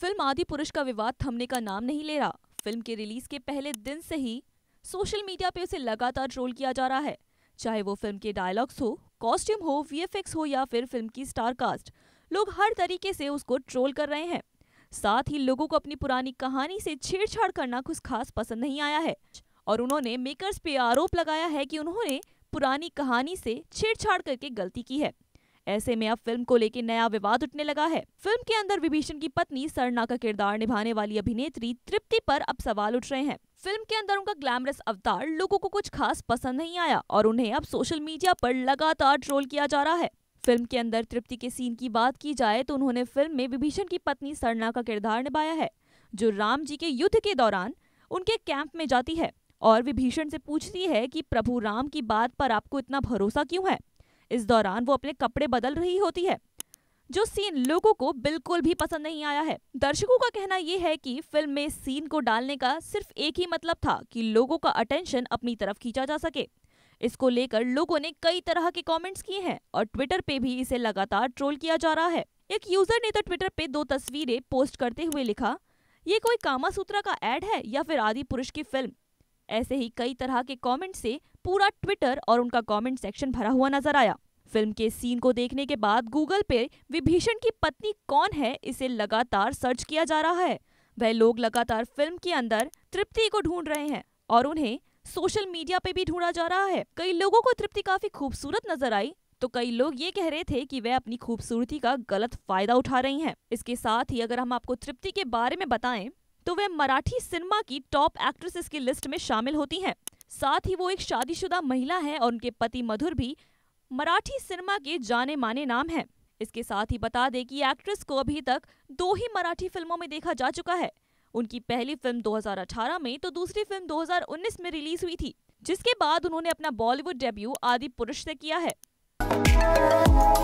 Film आदि पुरुष का विवाद थमने का नाम नहीं ले रहा फिल्म के रिलीज के पहले दिन से ही सोशल मीडिया पे उसे लगातार ट्रोल किया जा रहा है चाहे वो फिल्म के डायलॉग्स हो कॉस्ट्यूम हो वी हो या फिर फिल्म की स्टार कास्ट लोग हर तरीके से उसको ट्रोल कर रहे हैं साथ ही लोगों को अपनी पुरानी कहानी से छेड़छाड़ करना कुछ खास पसंद नहीं आया है और उन्होंने मेकर्स पे आरोप लगाया है कि उन्होंने पुरानी कहानी से छेड़छाड़ करके गलती की है ऐसे में अब फिल्म को लेकर नया विवाद उठने लगा है फिल्म के अंदर विभीषण की पत्नी सरना का किरदार निभाने वाली अभिनेत्री तृप्ति पर अब सवाल उठ रहे हैं फिल्म के अंदर उनका ग्लैमरस अवतार लोगों को कुछ खास पसंद नहीं आया और उन्हें अब सोशल मीडिया पर लगातार ट्रोल किया जा रहा है फिल्म के अंदर तृप्ति के सीन की बात की जाए तो उन्होंने फिल्म में विभीषण की पत्नी सरना का किरदार निभाया है जो राम जी के युद्ध के दौरान उनके कैंप में जाती है और विभीषण से पूछती है कि प्रभु राम की बात पर आपको इतना भरोसा क्यों है इस दौरान वो अपने कपड़े बदल रही होती है जो सीन लोगों को बिल्कुल भी पसंद नहीं आया है दर्शकों का कहना यह है कि फिल्म में सीन को डालने का सिर्फ एक ही मतलब था कि लोगों का अटेंशन अपनी तरफ खींचा जा सके इसको लेकर लोगों ने कई तरह के कमेंट्स किए हैं और ट्विटर पे भी इसे लगातार ट्रोल किया जा रहा है एक यूजर ने तो ट्विटर पे दो तस्वीरें पोस्ट करते हुए लिखा ये कोई कामा सूत्रा का एड है या फिर आदि पुरुष की फिल्म ऐसे ही कई तरह के कमेंट से पूरा ट्विटर और उनका कमेंट सेक्शन भरा हुआ नजर आया फिल्म के सीन को देखने के बाद गूगल पे विभीषण की पत्नी कौन है इसे लगातार सर्च किया जा रहा है वह लोग लगातार फिल्म के अंदर तृप्ति को ढूंढ रहे हैं और उन्हें सोशल मीडिया पे भी ढूंढा जा रहा है कई लोगों को तृप्ति काफी खूबसूरत नजर आई तो कई लोग ये कह रहे थे कि वह अपनी खूबसूरती का गलत फायदा उठा रही हैं। इसके साथ ही अगर हम आपको तृप्ति के बारे में बताएं तो वह मराठी सिनेमा की टॉप एक्ट्रेसेस की लिस्ट में शामिल होती हैं। साथ ही वो एक शादीशुदा महिला है और उनके पति मधुर भी मराठी सिनेमा के जाने माने नाम हैं। इसके साथ ही बता दें कि एक्ट्रेस को अभी तक दो ही मराठी फिल्मों में देखा जा चुका है उनकी पहली फिल्म 2018 में तो दूसरी फिल्म 2019 में रिलीज हुई थी जिसके बाद उन्होंने अपना बॉलीवुड डेब्यू आदि पुरुष से किया है